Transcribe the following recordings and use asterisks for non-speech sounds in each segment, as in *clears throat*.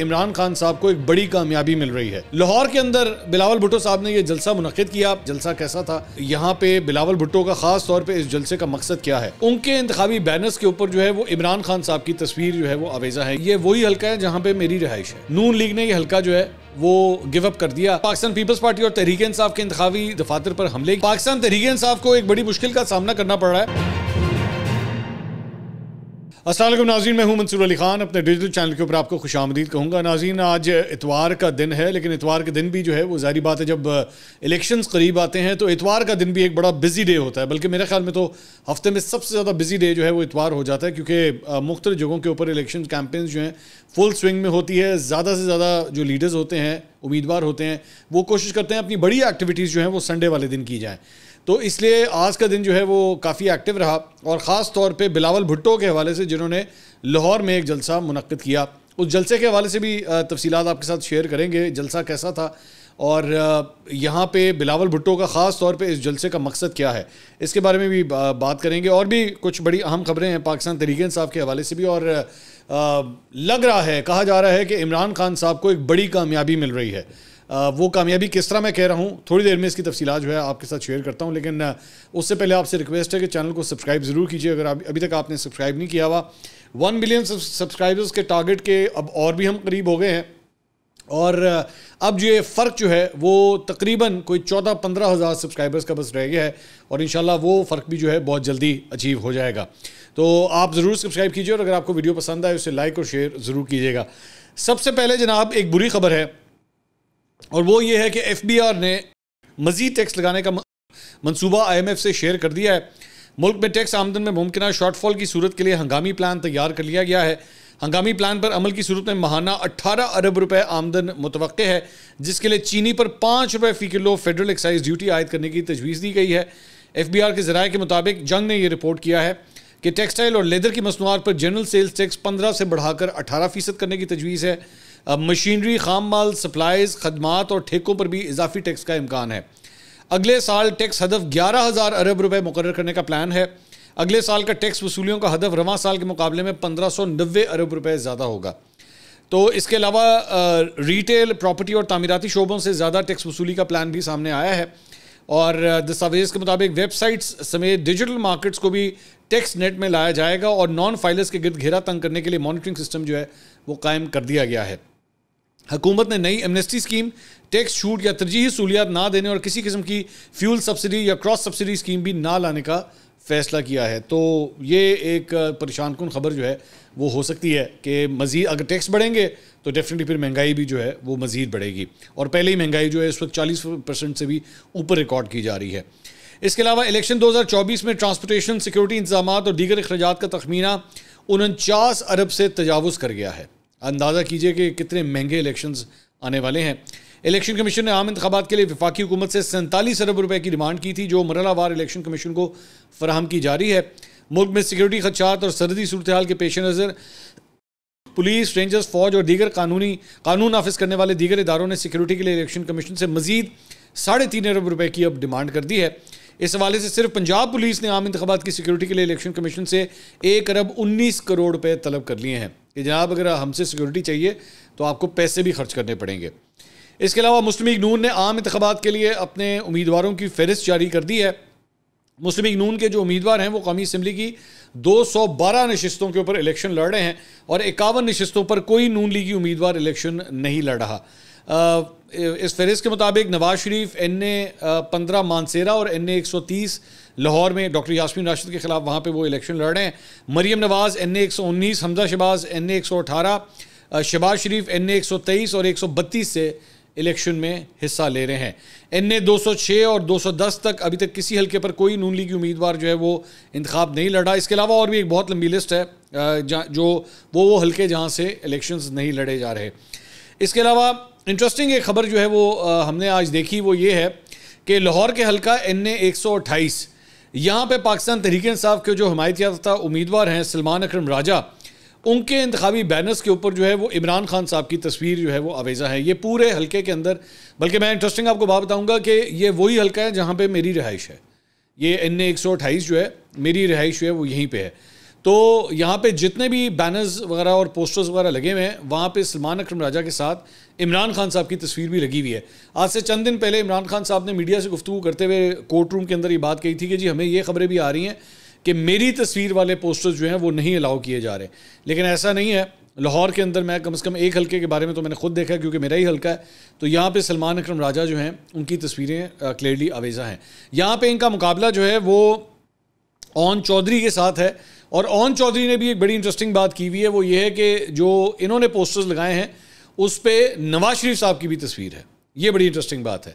इमरान खान साहब को एक बड़ी कामयाबी मिल रही है लाहौर के अंदर बिलावल भुट्टो साहब ने यह जलसा मुनद किया जलसा कैसा था यहाँ पे बिलावल भुट्टो का खास तौर पे इस जलसे का मकसद क्या है उनके इंतवी बैनर्स के ऊपर जो है वो इमरान खान साहब की तस्वीर जो है वो आवेजा है ये वही हल्का है जहाँ पे मेरी रहाइश है नून लीग ने यह हल्का जो है वो गिव अप कर दिया पाकिस्तान पीपल्स पार्टी और तहरीक इंसाफ के इंतवी दफातर पर हमले पाकिस्तान तहरीक इंसाफ को एक बड़ी मुश्किल का सामना करना पड़ रहा है असल नाजीन मैं हूं मंसूर अली खान अपने डिजिटल चैनल के ऊपर आपको खुश आमदीद कहूँगा नाजीन आज इतवार का दिन है लेकिन इतवार के दिन भी जो है वो जारी बात है जब इलेक्शन करीब आते हैं तो इतवार का दिन भी एक बड़ा बिजी डे होता है बल्कि मेरे ख्याल में तो हफ्ते में सबसे ज़्यादा बिजी डे जो है वो इतवार हो जाता है क्योंकि मुख्तु जगहों के ऊपर इलेक्शन कैंपेन्स जो हैं फुल स्विंग में होती है ज़्यादा से ज़्यादा जो लीडर्स होते हैं उम्मीदवार होते हैं वो कोशिश करते हैं अपनी बड़ी एक्टिविटीज़ जो हैं वो संडे वाले दिन की जाएँ तो इसलिए आज का दिन जो है वो काफ़ी एक्टिव रहा और ख़ास तौर पे बिलावल भुट्टो के हवाले से जिन्होंने लाहौर में एक जलसा मुनद किया उस जलसे के हवाले से भी तफसीत आपके साथ शेयर करेंगे जलसा कैसा था और यहाँ पे बिलावल भुट्टो का ख़ास तौर पे इस जलसे का मकसद क्या है इसके बारे में भी बात करेंगे और भी कुछ बड़ी अहम खबरें हैं पाकिस्तान तरीके साहब के हवाले से भी और लग रहा है कहा जा रहा है कि इमरान खान साहब को एक बड़ी कामयाबी मिल रही है वो कामयाबी किस तरह मैं कह रहा हूँ थोड़ी देर में इसकी तफसीत जो है आपके साथ शेयर करता हूँ लेकिन उससे पहले आपसे रिक्वेस्ट है कि चैनल को सब्सक्राइब ज़रूर कीजिए अगर आप अभी तक आपने सब्सक्राइब नहीं किया हुआ वन मिलियन सब्सक्राइबर्स के टारगेट के अब और भी हम करीब हो गए हैं और अब जो ये फ़र्क जो है वो तकरीबन कोई चौदह पंद्रह हज़ार सब्सक्राइबर्स का बस रह गया है और इन वो फ़र्क भी जो है बहुत जल्दी अचीव हो जाएगा तो आप ज़रूर सब्सक्राइब कीजिए और अगर आपको वीडियो पसंद आए उसे लाइक और शेयर ज़रूर कीजिएगा सबसे पहले जनाब एक बुरी खबर है और वो ये है कि एफ ने मजीद टैक्स लगाने का मनसूबा आई से शेयर कर दिया है मुल्क में टैक्स आमदन में मुमकिन शॉर्टफॉल की सूरत के लिए हंगामी प्लान तैयार कर लिया गया है हंगामी प्लान पर अमल की सूरत में महाना अट्ठारह अरब रुपए आमदन मुतव है जिसके लिए चीनी पर पाँच रुपये फ़ी किलो फेडरल एक्साइज ड्यूटी आयद करने की तजवीज़ दी गई है एफ बी आर के जराये के मुताबिक जंग ने यह रिपोर्ट किया है कि टेक्सटाइल और लेदर की मसनूआत पर जनरल सेल्स टैक्स पंद्रह से बढ़ाकर अठारह फ़ीसद करने की तजवीज़ है अब मशीनरी खाम माल सप्लाइज खदमात और ठेकों पर भी इजाफी टैक्स का इम्कान है अगले साल टैक्स हदफ ग्यारह हज़ार अरब रुपये मुकर करने का प्लान है अगले साल का टैक्स वसूलियों का हदफ रवा साल के मुकाबले में पंद्रह सौ नब्बे अरब रुपये ज़्यादा होगा तो इसके अलावा रिटेल प्रॉपर्टी और तमीराती शोबों से ज़्यादा टैक्स वसूली का प्लान भी सामने आया है और दस्तावेज़ के मुताबिक वेबसाइट्स समेत डिजिटल मार्केट्स को भी टैक्स नेट में लाया जाएगा और नॉन फाइलर्स के गिरद घेरा तंग करने के लिए मॉनिटरिंग सिस्टम जो है वो कायम कर दिया गया है हुकूमत ने नई एमनेस्टी स्कीम टैक्स छूट या तरजीही सहूलियात ना देने और किसी किस्म की फ्यूल सब्सिडी या क्रॉस सब्सिडी स्कीम भी ना लाने का फैसला किया है तो ये एक परेशान कन खबर जो है वो हो सकती है कि मज़ीद अगर टैक्स बढ़ेंगे तो डेफिनेटली फिर महंगाई भी जो है वो मज़ीद बढ़ेगी और पहले ही महंगाई जो है इस वक्त चालीस परसेंट से भी ऊपर रिकॉर्ड की जा रही है इसके अलावा इलेक्शन 2024 में ट्रांसपोर्टेशन सिक्योरिटी इंतजाम और दीगर अखराज का तखमीना उनचास अरब से तजावज़ कर गया है अंदाज़ा कीजिए कि कितने महंगे इलेक्शंस आने वाले हैं इलेक्शन कमीशन ने आम इंतबात के लिए विफाकी हुकूमत से सैंतालीस अरब रुपए की डिमांड की थी जो बार इलेक्शन कमीशन को फराहम की जा रही है मुल्क में सिक्योरिटी खदशात और सरहदी सूरत हाल के पेश नज़र पुलिस रेंजर्स फौज और दीगर कानूनी कानून नाफिज करने वाले दीगर इदारों ने सिक्योरिटी के लिए इलेक्शन कमीशन से मजीद साढ़े तीन अरब रुपए की अब डिमांड कर दी है इस हवाले से सिर्फ पंजाब पुलिस ने आम इंतबात की सिक्योरिटी के लिए इलेक्शन कमीशन से एक अरब उन्नीस करोड़ रुपये तलब कर लिए हैं कि जनाब अगर हमसे सिक्योरिटी चाहिए तो आपको पैसे भी खर्च करने पड़ेंगे इसके अलावा मुस्लिम नून ने आम इंतबात के लिए अपने उम्मीदवारों की फहरिस्त जारी कर दी है मुस्लिम नून के जो उम्मीदवार हैं वो कौमी असम्बली की 212 नशस्तों के ऊपर इलेक्शन लड़ रहे हैं और इक्यावन नशस्तों पर कोई नून लीगी उम्मीदवार इलेक्शन नहीं लड़ रहा इस फहरिस्त के मुताबिक नवाज शरीफ एन ए पंद्रह मानसेरा और एन ए एक सौ तीस लाहौर में डॉक्टर यासमीन राशिद के ख़िलाफ़ वहाँ पर वो इलेक्शन लड़ रहे हैं मरीम नवाज़ एन ए एक सौ उन्नीस हमजा शबाज एन ए एक सौ अठारह शबाज शरीफ एन ए एक सौ तेईस और एक सौ बत्तीस से इलेक्शन में हिस्सा ले रहे हैं एन ए दो सौ छः और दो सौ दस तक अभी तक किसी हल्के पर कोई नून लीग उम्मीदवार जो है वो इंतखब नहीं लड़ा इसके अलावा और भी एक बहुत लंबी लिस्ट है जो वो वो हल्के जहाँ से इलेक्शन नहीं लड़े जा रहे इसके अलावा इंटरेस्टिंग एक खबर जो है वो हमने आज देखी वो ये है कि लाहौर के हलका एन ए एक सौ अट्ठाईस यहाँ पर पाकिस्तान तहरीक साहब के जो हमायत याफ्ता उम्मीदवार हैं सलमान अक्रम राजा उनके इंतवी बैनर्स के ऊपर जो है वो इमरान खान साहब की तस्वीर जो है वो आवेजा है ये पूरे हलके के अंदर बल्कि मैं इंटरेस्टिंग आपको बात बताऊँगा कि ये वही हलका है जहाँ पर मेरी रहाइश है ये एन ए एक सौ अट्ठाईस जो है मेरी रहाइश जो है वो यहीं पर है तो यहाँ पर जितने भी बैनर्स वगैरह और पोस्टर्स वगैरह लगे हुए हैं वहाँ पर सलमान अक्रम राजा के साथ इमरान खान साहब की तस्वीर भी लगी हुई है आज से चंद दिन पहले इमरान खान साहब ने मीडिया से गुफ्तू करते हुए कोर्ट रूम के अंदर ये बात कही थी कि जी हमें ये खबरें भी आ रही हैं कि मेरी तस्वीर वाले पोस्टर्स जो हैं वो नहीं अलाउ किए जा रहे लेकिन ऐसा नहीं है लाहौर के अंदर मैं कम से कम एक हल्के के बारे में तो मैंने खुद देखा क्योंकि मेरा ही हल्का है तो यहाँ पे सलमान अकरम राजा जो हैं उनकी तस्वीरें क्लियरली आवेजा हैं यहाँ पे इनका मुकाबला जो है वो ओन चौधरी के साथ है और ओन चौधरी ने भी एक बड़ी इंटरेस्टिंग बात की हुई है वो ये है कि जो इन्होंने पोस्टर्स लगाए हैं उस पर नवाज शरीफ साहब की भी तस्वीर है ये बड़ी इंटरेस्टिंग बात है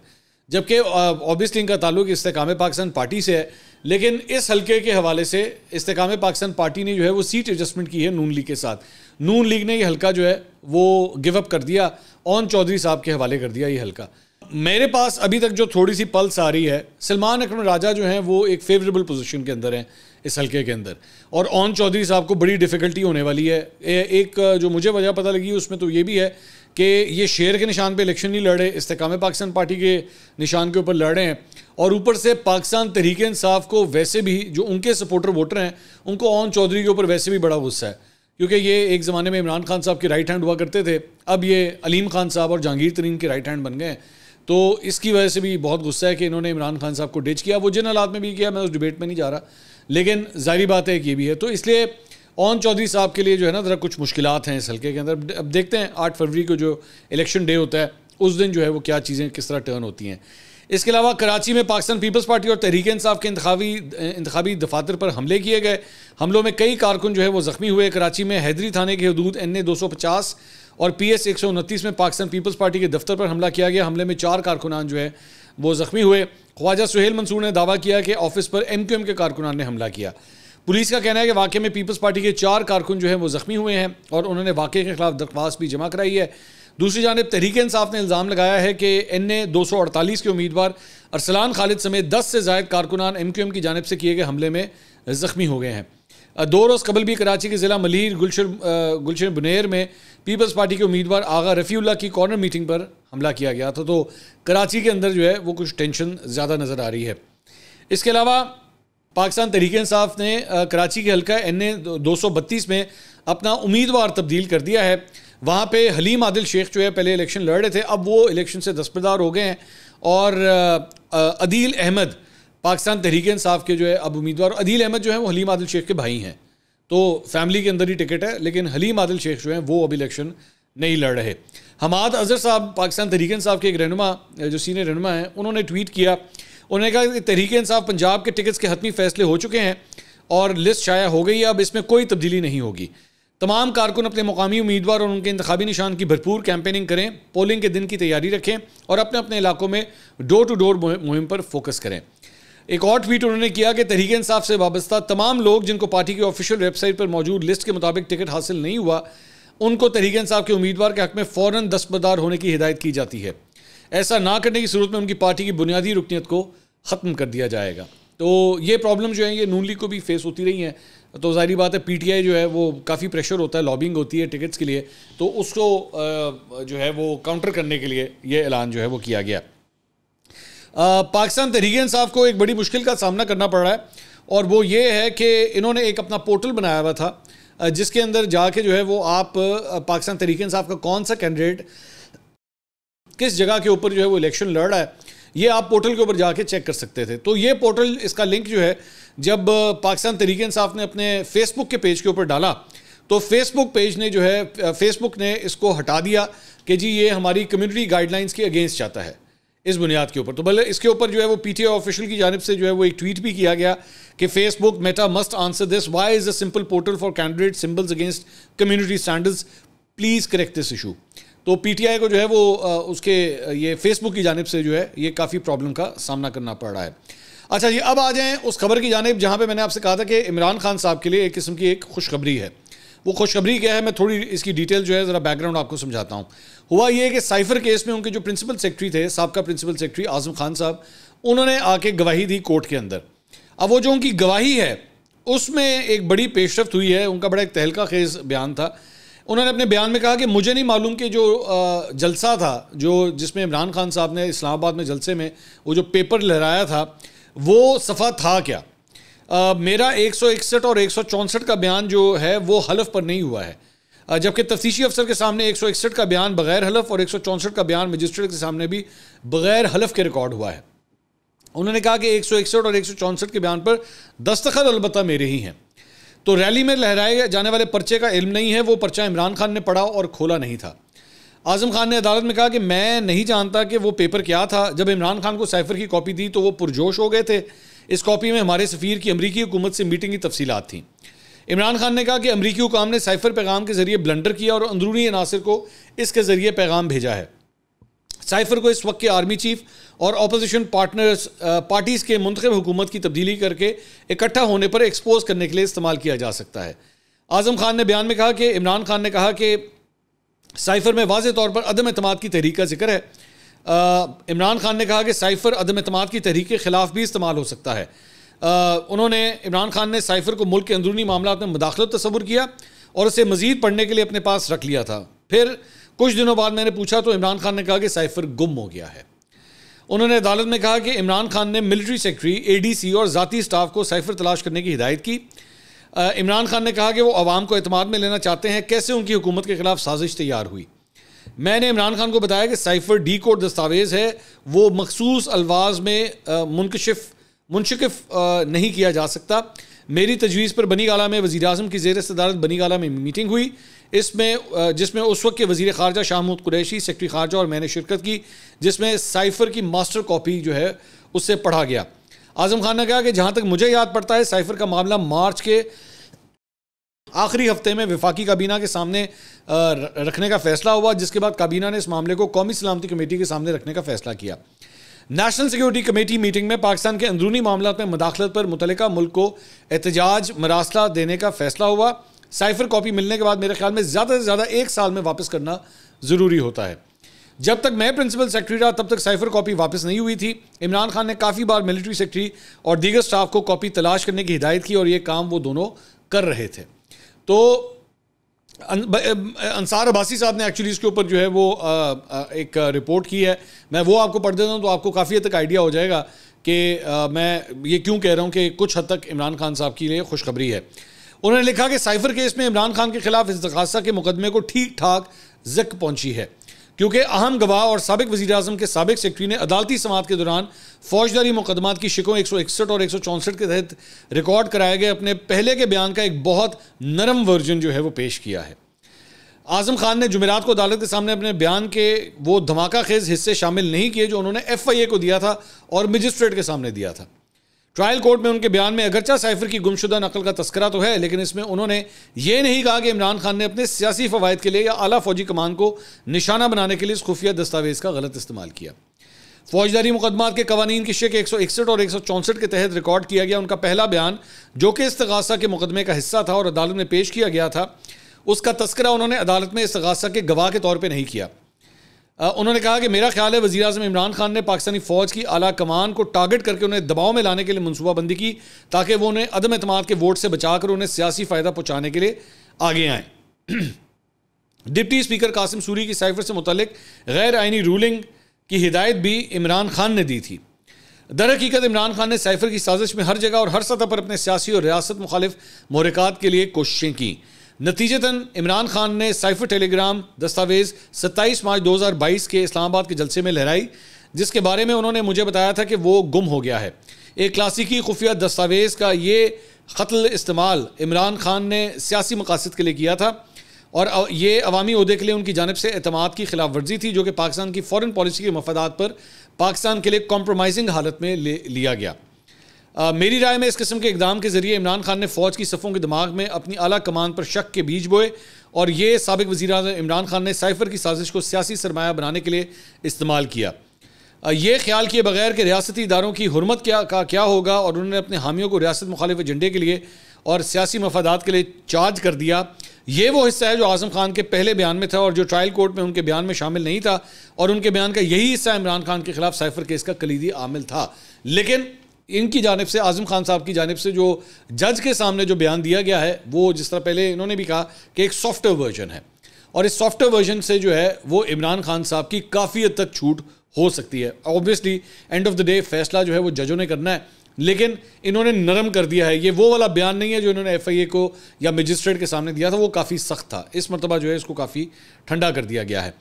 जबकि ऑब्वियसली इनका ताल्लुक इस्तेकाम पाकिस्तान पार्टी से है लेकिन इस हलके के हवाले से इस्तेकाम पाकिस्तान पार्टी ने जो है वो सीट एडजस्टमेंट की है नून लीग के साथ नून लीग ने ये हलका जो है वो गिव अप कर दिया ऑन चौधरी साहब के हवाले कर दिया ये हलका मेरे पास अभी तक जो थोड़ी सी पल्स आ रही है सलमान अकरम राजा जो हैं वो एक फेवरेबल पोजीशन के अंदर हैं इस हलके के अंदर और ओन चौधरी साहब को बड़ी डिफ़िकल्टी होने वाली है एक जो मुझे वजह पता लगी उसमें तो ये भी है कि ये शेर के निशान पे इलेक्शन नहीं लड़े इस्तेकाम पाकिस्तान पार्टी के निशान के ऊपर लड़े हैं और ऊपर से पाकिस्तान तहरीक इंसाफ को वैसे भी जो उनके सपोर्टर वोटर हैं उनको ओन चौधरी के ऊपर वैसे भी बड़ा गुस्सा है क्योंकि ये एक ज़माने में इमरान खान साहब के राइट हैंड हुआ करते थे अब ये अलीम खान साहब और जहांगीर तरीन के राइट हैंड बन गए हैं तो इसकी वजह से भी बहुत गुस्सा है कि इन्होंने इमरान खान साहब को डिच किया वो जिन हालात में भी किया मैं उस डिबेट में नहीं जा रहा लेकिन जाहिर बात है कि ये भी है तो इसलिए ओन चौधरी साहब के लिए जो है ना ज़रा कुछ मुश्किल हैं इस हल्के के अंदर अब देखते हैं आठ फरवरी को जो इलेक्शन डे होता है उस दिन जो है वो क्या चीज़ें किस तरह टर्न होती हैं इसके अलावा कराची में पाकिस्तान पीपल्स पार्टी और तहरीक इंसाफ के इंतवी इंतबी दफातर पर हमले किए गए हमलों में कई कारकुन जो है वो ज़ख्मी हुए कराची में हैदरी थाने के हदूद एन ए दो सौ पचास और पी एस में पाकिस्तान पीपल्स पार्टी के दफ्तर पर हमला किया गया हमले में चार कारकुनान जो है वो ज़ख्मी हुए ख्वाजा सुहेल मंसूर ने दावा किया कि ऑफिस पर एम क्यू एम के कारकुनान ने हमला किया पुलिस का कहना है कि वाकई में पीपल्स पार्टी के चार कारकुन जो हैं वो ज़ख्मी हुए हैं और उन्होंने वाक़े के खिलाफ दरख्वास्त भी जमा कराई है दूसरी जानब तहरीक इंसाफ ने इल्ज़ाम लगाया है कि एन ए दो सौ अड़तालीस के उम्मीदवार अरसलान खालिद समेत दस से जायद कारकुनान एम क्यू एम की जानब से किए गए हमले में ज़ख्मी हो गए हैं दो रोज़ कबल भी कराची के ज़िला मलिर गुलशन गुलशन बुनेर में पीपल्स पार्टी के उम्मीदवार आगा रफ़ील्ला की कॉर्नर मीटिंग पर हमला किया गया था तो कराची के अंदर जो है वो कुछ टेंशन ज़्यादा नज़र आ रही है इसके अलावा पाकिस्तान तहरीक इंसाफ ने कराची के हल्का एन ए दो सौ बत्तीस में अपना उम्मीदवार तब्दील कर दिया है वहाँ पर हलीम आदिल शेख जो है पहले इलेक्शन लड़ रहे थे अब वो इलेक्शन से दस्तदार हो गए हैं और अदील अहमद पाकिस्तान तहरीक इंसाफ के जो है अब उम्मीदवार अदील अहमद जो है वो हलीम आदिल शेख के भाई हैं तो फैमिली के अंदर ही टिकट है लेकिन हलीम आदिल शेख जो है वो अब इलेक्शन नहीं लड़ रहे हमाद अजहर साहब पाकिस्तान तहरीक इंसाफ के एक रहनुमा जो सीनियर रहनुमा हैं उन्होंने ट्वीट किया उन्होंने कहा कि तहरीक इंसाफ पंजाब के टिकट्स के हतमी फैसले हो चुके हैं और लिस्ट शाया हो गई है अब इसमें कोई तब्दीली नहीं होगी तमाम कारकुन अपने मुकामी उम्मीदवार और उनके इंतबी निशान की भरपूर कैंपेनिंग करें पोलिंग के दिन की तैयारी रखें और अपने अपने इलाकों में डोर टू डोर मुहिम पर फोकस करें एक और ट्वीट उन्होंने किया कि तहरीक इंसाफ से वाबस्ता तमाम लोग जिनको पार्टी की ऑफिशियल वेबसाइट पर मौजूद लिस्ट के मुताबिक टिकट हासिल नहीं हुआ उनको तहरीक इंसाफ के उम्मीदवार के हक में फ़ौरन दस्तबदार होने की हिदायत की जाती है ऐसा ना करने की सूरत में उनकी पार्टी की बुनियादी रुकनीत को ख़त्म कर दिया जाएगा तो ये प्रॉब्लम जो है ये नून लीग को भी फेस होती रही है तो जाहिर बात है पीटीआई जो है वो काफ़ी प्रेशर होता है लॉबिंग होती है टिकट्स के लिए तो उसको जो है वो काउंटर करने के लिए ये ऐलान जो है वो किया गया पाकिस्तान तहरीक साहब को एक बड़ी मुश्किल का सामना करना पड़ रहा है और वो ये है कि इन्होंने एक अपना पोर्टल बनाया हुआ था जिसके अंदर जाके जो है वो आप पाकिस्तान तहरीक साहब का कौन सा कैंडिडेट किस जगह के ऊपर जो है वो इलेक्शन लड़ रहा है ये आप पोर्टल के ऊपर जाके चेक कर सकते थे तो ये पोर्टल इसका लिंक जो है जब पाकिस्तान तहरीक साहब ने अपने फेसबुक के पेज के ऊपर डाला तो फेसबुक पेज ने जो है फेसबुक ने इसको हटा दिया कि जी ये हमारी कम्युनिटी गाइडलाइंस के अगेंस्ट जाता है इस बुनियाद के ऊपर तो भले इसके ऊपर जो है वो पीटीए ऑफिशियल की जानब से जो है वो एक ट्वीट भी किया गया कि Facebook Meta must answer this why is a simple portal for candidate symbols against community standards please correct this issue तो पीटीआई को जो है वो उसके ये फेसबुक की जानब से जो है ये काफ़ी प्रॉब्लम का सामना करना पड़ रहा है अच्छा ये अब आ जाए उस खबर की जानब जहां पर मैंने आपसे कहा था कि इमरान खान साहब के लिए एक किस्म की एक खुशखबरी है वो खुशखबरी क्या है मैं थोड़ी इसकी डिटेल जो है ज़रा बैकग्राउंड आपको समझाता हूँ हुआ ये कि साइफर केस में उनके जो प्रिंसिपल सेक्रेटरी थे सबका प्रिंसिपल सेक्रेटरी आजम खान साहब उन्होंने आके गवाही दी कोर्ट के अंदर अब वो जो उनकी गवाही है उसमें एक बड़ी पेशरफ हुई है उनका बड़ा एक तहलका खेज बयान था उन्होंने अपने बयान में कहा कि मुझे नहीं मालूम कि जो जलसा था जो जिसमें इमरान खान साहब ने इस्लामाबाद में जलसे में वो जो पेपर लहराया था वो सफ़ा था क्या आ, मेरा एक और एक का बयान जो है वो हलफ पर नहीं हुआ है जबकि तफ्तीशी अफसर के सामने एक सौ इकसठ का बयान बगैर हलफ और एक सौ चौंसठ का बयान मजिस्ट्रेट के सामने भी बगैर हलफ के रिकॉर्ड हुआ है उन्होंने कहा कि एक सौ इकसठ और एक सौ चौंसठ के बयान पर दस्तखत अलबत् मेरे ही हैं तो रैली में लहराए जाने वाले पर्चे का इल्म नहीं है वो पर्चा इमरान खान ने पढ़ा और खोला नहीं था आजम खान ने अदालत में कहा कि मैं नहीं जानता कि वो पेपर क्या था जब इमरान खान को सैफर की कॉपी दी तो वो पुरजोश हो गए थे इस कॉपी में हमारे सफ़ीर की अमरीकी हुकूमत से मीटिंग की तफसीत थी इमरान खान ने कहा कि अमरीकी हुकाम ने साइफर पैगाम के जरिए ब्लंडर किया और अंदरूनी अनासर को इसके जरिए पैगाम भेजा है साइफर को इस वक्त के आर्मी चीफ और अपोजिशन पार्टनर्स पार्टीज़ के मुंतब हुकूमत की तब्दीली करके इकट्ठा होने पर एक्सपोज करने के लिए इस्तेमाल किया जा सकता है आजम खान ने बयान में कहा कि इमरान खान ने कहा कि साइफर में वाज तौर पर अदम अतमाद की तहरीक का जिक्र है इमरान खान ने कहा कि साइफर अदम अतमाद की तहरीक के खिलाफ भी इस्तेमाल हो सकता है उन्होंने इमरान खान ने साइफर को मुल्क के अंदरूनी मामला में मुदाखलत तस्वुर किया और उसे मज़ीद पढ़ने के लिए अपने पास रख लिया था फिर कुछ दिनों बाद मैंने पूछा तो इमरान खान ने कहा कि साइफर गुम हो गया है उन्होंने अदालत में कहा कि इमरान खान ने मिलिट्री सेक्रेटरी एडीसी और ज़ाती स्टाफ को साइफर तलाश करने की हिदायत की इमरान खान ने कहा कि वो आवाम को अतमाद में लेना चाहते हैं कैसे उनकी हुकूमत के खिलाफ साजिश तैयार हुई मैंने इमरान खान को बताया कि साइफर डी कोड दस्तावेज़ है वो मखसूस अलवाज में मुनकशिफ मुनशिकफ नहीं किया जा सकता मेरी तजवीज़ पर बनी गाला में वजी अजम की जेर सदारत बनी गाला में मीटिंग हुई इसमें जिसमें उस वक्त के वजीर खारजा शाहमूद कुरैशी सेक्रटरी खारजा और मैंने शिरकत की जिसमें साइफ़र की मास्टर कापी जो है उससे पढ़ा गया आज़म खान ने कहा कि जहाँ तक मुझे याद पड़ता है साइफ़र का मामला मार्च के आखिरी हफ्ते में वफाकी काबीना के सामने रखने का फैसला हुआ जिसके बाद काबीना ने इस मामले को कौमी सलामती कमेटी के सामने रखने का फैसला किया नेशनल सिक्योरिटी कमेटी मीटिंग में पाकिस्तान के अंदरूनी मामला में मुदाखलत पर मुतलका मुल्क को एहतजाज मरासला देने का फैसला हुआ साइफर कॉपी मिलने के बाद मेरे ख्याल में ज़्यादा से ज़्यादा एक साल में वापस करना ज़रूरी होता है जब तक मैं प्रिंसिपल सेक्रेटरी रहा तब तक साइफर कॉपी वापस नहीं हुई थी इमरान खान ने काफ़ी बार मिलिट्री सेक्रेटरी और दीगर स्टाफ को कॉपी तलाश करने की हिदायत की और ये काम वो दोनों कर रहे थे तो अंसार अब्बासी साहब ने एक्चुअली इसके ऊपर जो है वो आ, आ, एक रिपोर्ट की है मैं वो आपको पढ़ देता हूँ तो आपको काफ़ी हद तक आइडिया हो जाएगा कि मैं ये क्यों कह रहा हूँ कि कुछ हद तक इमरान खान साहब के लिए खुशखबरी है उन्होंने लिखा कि साइफर केस में इमरान खान के खिलाफ इस दरखास्त के मुकदमे को ठीक ठाक जक पहुंची है क्योंकि अहम गवाह और सबक वजी अजम के सबक सेक्रटरी ने अदालती समात के दौरान फौजदारी मुकदमा की शिकों एक सौ इकसठ और एक सौ चौंसठ के तहत रिकॉर्ड कराए गए अपने पहले के बयान का एक बहुत नरम वर्जन जो है वो पेश किया है आजम खान ने जुमेरात को अदालत के सामने अपने बयान के वो धमाका खेज हिस्से शामिल नहीं किए जो उन्होंने एफ आई ए को दिया था और मजिस्ट्रेट के सामने दिया था ट्रायल कोर्ट में उनके बयान में अगरचा साइफर की गुमशुदा नकल का तस्करा तो है लेकिन इसमें उन्होंने ये नहीं कहा कि इमरान खान ने अपने सियासी फवायद के लिए या आला फौजी कमान को निशाना बनाने के लिए इस खुफिया दस्तावेज़ का गलत इस्तेमाल किया फौजदारी मुकदमा के कवानीन की शेख एक सौ इकसठ और एक सौ चौंसठ के तहत रिकॉर्ड किया गया उनका पहला बयान जो कि इस्तगासा के मुकदमे का हिस्सा था और अदालत में पेश किया गया था उसका तस्करा उन्होंने अदालत में इस्तगासा के गवाह के तौर पर नहीं किया उन्होंने कहा कि मेरा ख्याल है वजी अजम इमरान खान ने पाकिस्तानी फ़ौज की आला कमान को टारगेट करके उन्हें दबाव में लाने के लिए मनसूबाबंदी की ताकि वो उन्हें अदम अतम के वोट से बचा कर उन्हें सियासी फ़ायदा पहुँचाने के लिए आगे आए *clears throat* डिप्टी स्पीकर कासिम सूरी की साइफर से मुतलिक गैर आइनी रूलिंग की हिदायत भी इमरान खान ने दी थी दर हकीकत इमरान खान ने साइफर की साजिश में हर जगह और हर सतह पर अपने सियासी और रियासत मुखालिफ महरक़ात के लिए कोशिशें की नतीजतन इमरान खान ने साइफर टेलीग्राम दस्तावेज 27 मार्च 2022 के इस्लामाबाद के जलसे में लहराई जिसके बारे में उन्होंने मुझे बताया था कि वो गुम हो गया है एक क्लासिकी खुफिया दस्तावेज़ का ये कत्ल इस्तेमाल इमरान खान ने सियासी मकासद के लिए किया था और ये अवामी अहदे के लिए उनकी जानब से अहतम की खिलाफ वर्जी थी जो कि पाकिस्तान की फ़ॉरन पॉलिसी के मफादा पर पाकिस्तान के लिए कॉम्प्रोमाइजिंग हालत में ले लिया गया मेरी राय में इस किस्म के इकदाम के जरिए इमरान खान ने फौज की सफ़ों के दिमाग में अपनी अला कमान पर शक के बीज बोए और ये सबक वजी इमरान खान ने साइफर की साजिश को सियासी सरमाया बनाने के लिए इस्तेमाल किया ये ख्याल किए बगैर कि रियासती इदारों की हरमत क्या का क्या होगा और उन्होंने अपने हामियों को रियासत मुखालिफ एजेंडे के लिए और सियासी मफादात के लिए चार्ज कर दिया ये वो हिस्सा है जो आजम खान के पहले बयान में था और जो ट्रायल कोर्ट में उनके बयान में शामिल नहीं था और उनके बयान का यही हिस्सा इमरान खान के खिलाफ साइफर केस का कलीदी आमिल था लेकिन इनकी जानब से आज़म खान साहब की जानब से जो जज के सामने जो बयान दिया गया है वो जिस तरह पहले इन्होंने भी कहा कि एक सॉफ्टवेयर वर्जन है और इस सॉफ्टवेयर वर्जन से जो है वो इमरान खान साहब की काफ़ी हद तक छूट हो सकती है obviously end of the day फैसला जो है वो जजों ने करना है लेकिन इन्होंने नरम कर दिया है ये वो वाला बयान नहीं है जो इन्होंने एफआईए को या मजिस्ट्रेट के सामने दिया था वो काफ़ी सख्त था इस मरतबा जो है इसको काफ़ी ठंडा कर दिया गया है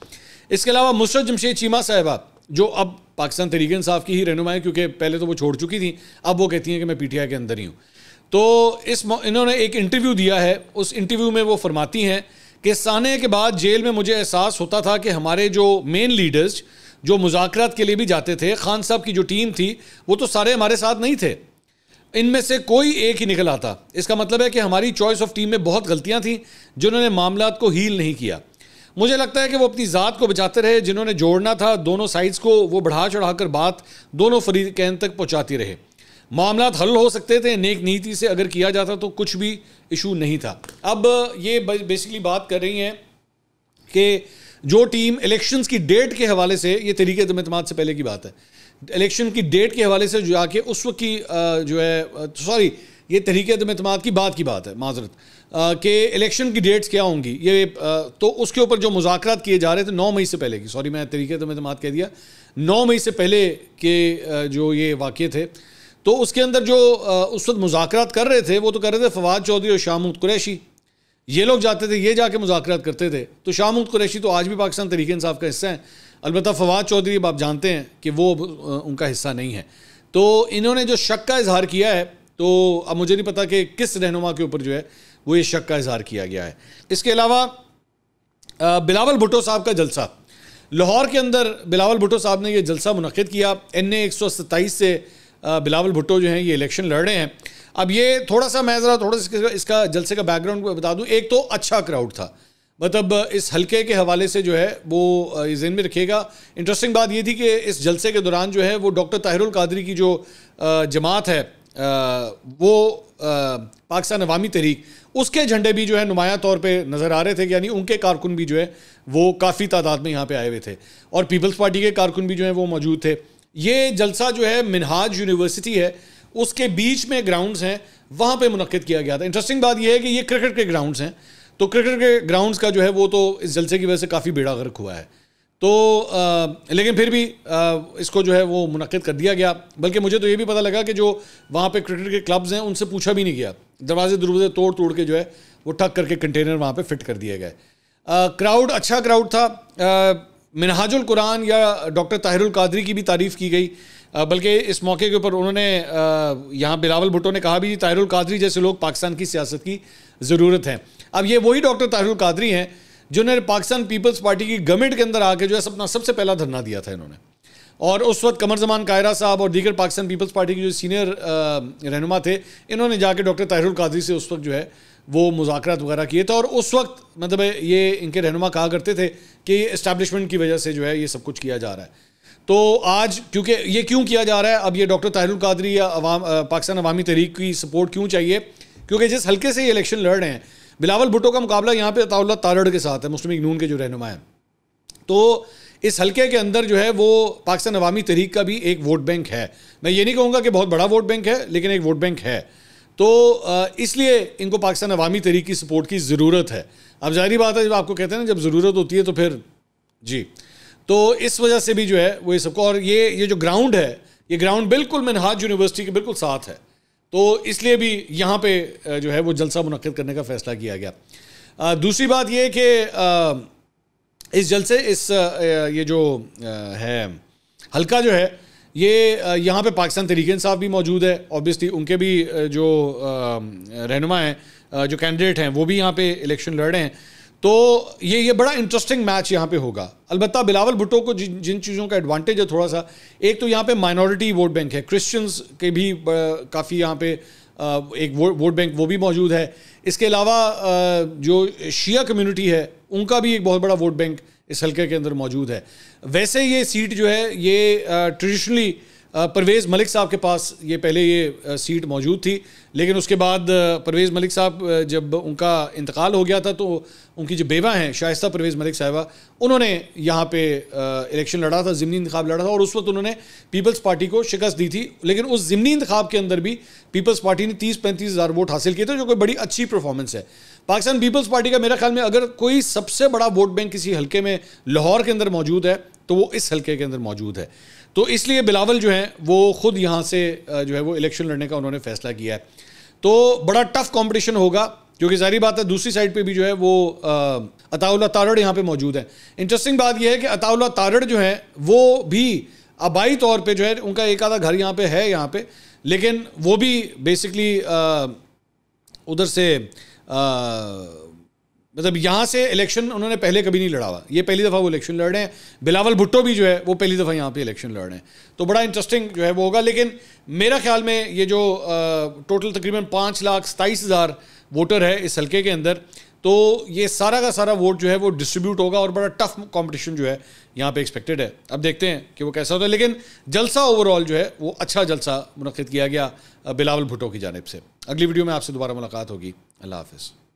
इसके अलावा मुशरत जमशेद चीमा साहबा जो अब पाकिस्तान तरीके इंसाफ की ही रहनुमा क्योंकि पहले तो वो छोड़ चुकी थी अब वो कहती हैं कि मैं पीटीआई के अंदर ही हूँ तो इस इन्होंने एक इंटरव्यू दिया है उस इंटरव्यू में वो फरमाती हैं कि साने के बाद जेल में मुझे एहसास होता था कि हमारे जो मेन लीडर्स जो मुजाकर के लिए भी जाते थे खान साहब की जो टीम थी वो तो सारे हमारे साथ नहीं थे इनमें से कोई एक ही निकल आता इसका मतलब है कि हमारी चॉइस ऑफ टीम में बहुत गलतियां थी जिन्होंने मामला को हील नहीं किया मुझे लगता है कि वो अपनी ज़ात को बचाते रहे जिन्होंने जोड़ना था दोनों साइड्स को वो बढ़ा चढ़ाकर बात दोनों फरीकैन तक पहुँचाती रहे मामला हल हो सकते थे नेक नीति से अगर किया जाता तो कुछ भी इशू नहीं था अब ये बेसिकली बात कर रही हैं कि जो टीम इलेक्शंस की डेट के हवाले से ये तरीके अतमाद से पहले की बात है इलेक्शन की डेट के हवाले से जो जाके उस वक्त की जो है सॉरी ये तरीके अदम तो की बात की बात है माजरत कि इलेक्शन की डेट्स क्या होंगी ये आ, तो उसके ऊपर जो मुजाकर किए जा रहे थे नौ मई से पहले की सॉरी मैं तहरीक अदम तो कह दिया नौ मई से पहले के जो ये वाक़ थे तो उसके अंदर जो उस वक्त मुजाकर कर रहे थे वो तो कर रहे थे फवाद चौधरी और शाह कुरैशी ये लोग जाते थे ये जाके मुजाकर करते थे तो शाहमूद कुरैशी तो आज भी पाकिस्तान तरीके इंसाफ का हिस्सा है अलबत् फवाद चौधरी अब आप जानते हैं कि वो उनका हिस्सा नहीं है तो इन्होंने जो शक का इजहार किया है तो अब मुझे नहीं पता कि किस रहनुमा के ऊपर जो है वो ये शक का इजहार किया गया है इसके अलावा बिलावल भुटो साहब का जलसा लाहौर के अंदर बिलावल भुटो साहब ने यह जलसा मुनद किया एन ए एक सौ सत्ताईस से बिलावल भुटो जो हैं ये इलेक्शन लड़ रहे हैं अब ये थोड़ा सा मैं ज़रा थोड़ा सा इसका जलसे का बैकग्राउंड बता दूँ एक तो अच्छा क्राउड था मतलब इस हल्के के हवाले से जो है वो जेन में रखेगा इंटरेस्टिंग बात ये थी कि इस जलसे के दौरान जो है वो डॉक्टर ताहिरुल कादरी की जो जमात है वो पाकिस्तान अवामी तहरीक उसके झंडे भी जो है नुमाया तौर पे नज़र आ रहे थे यानी उनके कारकुन भी जो है वो काफ़ी तादाद में यहाँ पे आए हुए थे और पीपल्स पार्टी के कारकुन भी जो है वो मौजूद थे ये जलसा जो है मिनहाज यूनिवर्सिटी है उसके बीच में ग्राउंड्स हैं वहाँ पे मुनद किया गया था इंटरेस्टिंग बात यह है कि ये क्रिकेट के ग्राउंड्स हैं तो क्रिकेट के ग्राउंड्स का जो है वो तो इस जलसे की वजह से काफ़ी बेड़ा गर्क हुआ है तो आ, लेकिन फिर भी आ, इसको जो है वो मुनद कर दिया गया बल्कि मुझे तो ये भी पता लगा कि जो वहाँ पे क्रिकेट के क्लब्स हैं उनसे पूछा भी नहीं गया दरवाजे दरवाजे तोड़ तोड़ के जो है वो ठक करके कंटेनर वहाँ पे फिट कर दिए गए क्राउड अच्छा क्राउड था मिनहाजुल कुरान या डॉक्टर ताहिरुल कादरी की भी तारीफ़ की गई बल्कि इस मौके के ऊपर उन्होंने यहाँ बिलावल भुट्टो ने कहा भी ताहिरुल कादरी जैसे लोग पाकिस्तान की सियासत की ज़रूरत है अब ये वही डॉक्टर ताहिरुल कादरी हैं जिन्होंने पाकिस्तान पीपल्स पार्टी की गवर्नमेंट के अंदर आके जो है अपना सबसे पहला धरना दिया था इन्होंने और उस वक्त कमर जमान कायरा साहब और दीगर पाकिस्तान पीपल्स पार्टी के जो सीनियर रहनुमा थे इन्होंने जाके डॉक्टर ताहिरुल कादरी से उस वक्त जो है वो मुजाकरात वगैरह किए थे और उस वक्त मतलब ये इनके रहनुमा कहा करते थे कि इस्टेब्लिशमेंट की वजह से जो है ये सब कुछ किया जा रहा है तो आज क्योंकि ये क्यों किया जा रहा है अब ये डॉक्टर ताहिरुल कादरी या पाकिस्तान अवामी तहरीक की सपोर्ट क्यों चाहिए क्योंकि जिस हल्के से ये इलेक्शन लड़ रहे हैं बिलावल भुटो का मुकाबला यहाँ पे अताउल्ला तारड़ के साथ है मुस्लिम नून के जो रहनुमा है तो इस हलके के अंदर जो है वो पाकिस्तान अवामी तहरीक का भी एक वोट बैंक है मैं ये नहीं कहूँगा कि बहुत बड़ा वोट बैंक है लेकिन एक वोट बैंक है तो इसलिए इनको पाकिस्तान अवामी तहरीक की सपोर्ट की ज़रूरत है अब जाहरी बात है जब आपको कहते हैं ना जब ज़रूरत होती है तो फिर जी तो इस वजह से भी जो है वो ये सबको और ये ये जो ग्राउंड है ये ग्राउंड बिल्कुल मिनहाज यूनिवर्सिटी के बिल्कुल साथ है तो इसलिए भी यहाँ पे जो है वो जलसा मुनद करने का फैसला किया गया दूसरी बात ये कि इस जलसे इस ये जो है हल्का जो है ये यहाँ पे पाकिस्तान तरीके साहब भी मौजूद है ऑब्वियसली उनके भी जो रहनुमा हैं जो कैंडिडेट हैं वो भी यहाँ पे इलेक्शन लड़ रहे हैं तो ये ये बड़ा इंटरेस्टिंग मैच यहाँ पे होगा अलबत्त बिलावल भुट्टो को जिन जिन चीज़ों का एडवांटेज है थोड़ा सा एक तो यहाँ पे माइनॉरिटी वोट बैंक है क्रिश्चियंस के भी काफ़ी यहाँ पे एक वो, वोट बैंक वो भी मौजूद है इसके अलावा जो शिया कम्युनिटी है उनका भी एक बहुत बड़ा वोट बैंक इस हल्के के अंदर मौजूद है वैसे ये सीट जो है ये ट्रेडिशनली परवेज़ मलिक साहब के पास ये पहले ये सीट मौजूद थी लेकिन उसके बाद परवेज़ मलिक साहब जब उनका इंतकाल हो गया था तो उनकी जो बेवा हैं शाइस्ता परवेज़ मलिक साहबा उन्होंने यहाँ पे इलेक्शन लड़ा था ज़मनी इंतब लड़ा था और उस वक्त उन्होंने पीपल्स पार्टी को शिकस्त दी थी लेकिन उस ज़मनी इंतब के अंदर भी पीपल्स पार्टी ने तीस पैंतीस हज़ार वोट हासिल किए थे जो कोई बड़ी अच्छी परफॉर्मेंस है पाकिस्तान पीपल्स पार्टी का मेरा ख्याल में अगर कोई सबसे बड़ा वोट बैंक किसी हल्के में लाहौर के अंदर मौजूद है तो वो इस हल्के के अंदर मौजूद है तो इसलिए बिलावल जो है वो खुद यहाँ से जो है वो इलेक्शन लड़ने का उन्होंने फैसला किया है तो बड़ा टफ कॉम्पिटिशन होगा जो कि जारी बात है दूसरी साइड पे भी जो है वो अताउल्ला तारड़ यहाँ पे मौजूद है इंटरेस्टिंग बात यह है कि अताउल्ला तारड़ जो है वो भी आबाई तौर पे जो है उनका एक आधा घर यहाँ पे है यहाँ पे लेकिन वो भी बेसिकली उधर से मतलब यहाँ से इलेक्शन उन्होंने पहले कभी नहीं लड़ा हुआ ये पहली दफ़ा वो इलेक्शन लड़ रहे हैं बिलावल भुट्टो भी जो है वो पहली दफ़ा यहाँ पे इलेक्शन लड़ रहे हैं तो बड़ा इंटरेस्टिंग जो है वो होगा लेकिन मेरा ख्याल में ये जो टोटल तकरीबन पाँच लाख सताईस हज़ार वोटर है इस हल्के के अंदर तो ये सारा का सारा वोट जो है वो डिस्ट्रीब्यूट होगा और बड़ा टफ कॉम्पिटिशन जो है यहाँ पर एक्सपेक्टेड है अब देखते हैं कि वो कैसा होता है लेकिन जलसा ओवरऑल जो है वो अच्छा जलसा मुनद किया गया बिलावल भुट्टो की जानब से अगली वीडियो में आपसे दोबारा मुलाकात होगी अल्लाह हाफिज़